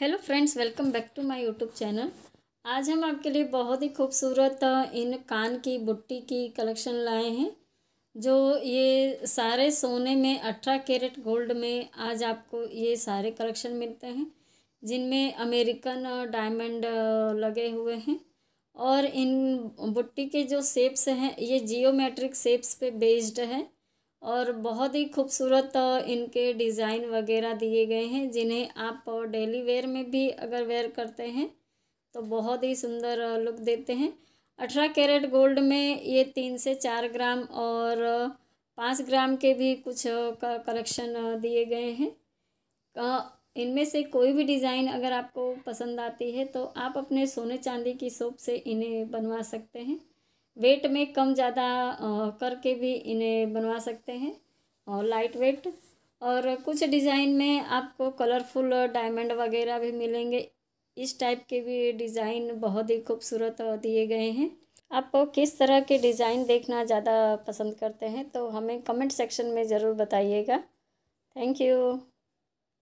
hello friends welcome back to my YouTube channel आज हम आपके लिए बहुत ही खूबसूरत इन कान की बुट्टी की कलेक्शन लाए हैं जो ये सारे सोने में अठारह कैरेट गोल्ड में आज आपको ये सारे कलेक्शन मिलते हैं जिनमें अमेरिकन डायमंड लगे हुए हैं और इन बुट्टी के जो सेप्स हैं ये जियोमेट्रिक सेप्स पे बेस्ड है और बहुत ही खूबसूरत इनके डिज़ाइन वगैरह दिए गए हैं जिन्हें आप डेली वेयर में भी अगर वेयर करते हैं तो बहुत ही सुंदर लुक देते हैं अठारह कैरेट गोल्ड में ये तीन से चार ग्राम और पाँच ग्राम के भी कुछ कलेक्शन दिए गए हैं इनमें से कोई भी डिज़ाइन अगर आपको पसंद आती है तो आप अपने सोने चांदी की सोप से इन्हें बनवा सकते हैं वेट में कम ज़्यादा करके भी इन्हें बनवा सकते हैं और लाइट वेट और कुछ डिज़ाइन में आपको कलरफुल डायमंड वगैरह भी मिलेंगे इस टाइप के भी डिज़ाइन बहुत ही खूबसूरत दिए गए हैं आप किस तरह के डिज़ाइन देखना ज़्यादा पसंद करते हैं तो हमें कमेंट सेक्शन में ज़रूर बताइएगा थैंक यू